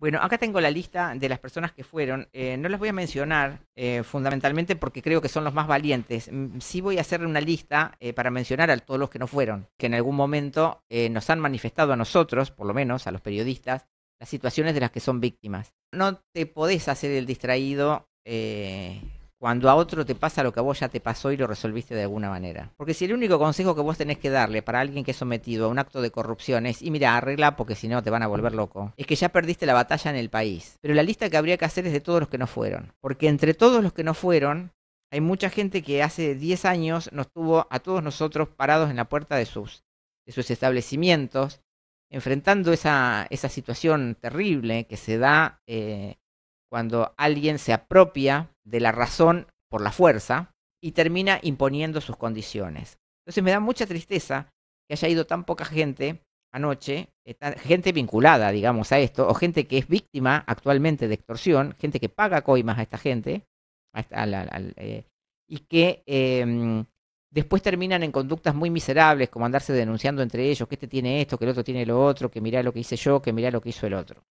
Bueno, acá tengo la lista de las personas que fueron. Eh, no las voy a mencionar eh, fundamentalmente porque creo que son los más valientes. Mm, sí voy a hacer una lista eh, para mencionar a todos los que no fueron, que en algún momento nos han manifestado a nosotros, por lo menos a los periodistas, las situaciones de las que son víctimas. No te podés hacer el distraído cuando a otro te pasa lo que a vos ya te pasó y lo resolviste de alguna manera. Porque si el único consejo que vos tenés que darle para alguien que es sometido a un acto de corrupción es, y mira, arregla porque si no te van a volver loco, es que ya perdiste la batalla en el país. Pero la lista que habría que hacer es de todos los que no fueron. Porque entre todos los que no fueron, hay mucha gente que hace 10 años nos tuvo a todos nosotros parados en la puerta de sus, de sus establecimientos, enfrentando esa, esa situación terrible que se da. Eh, cuando alguien se apropia de la razón por la fuerza y termina imponiendo sus condiciones. Entonces me da mucha tristeza que haya ido tan poca gente anoche, eh, gente vinculada, digamos, a esto, o gente que es víctima actualmente de extorsión, gente que paga coimas a esta gente, eh, y que em, después terminan en conductas muy miserables, como andarse denunciando entre ellos, que este tiene esto, que el otro tiene lo otro, que mirá lo que hice yo, que mirá lo que hizo el otro.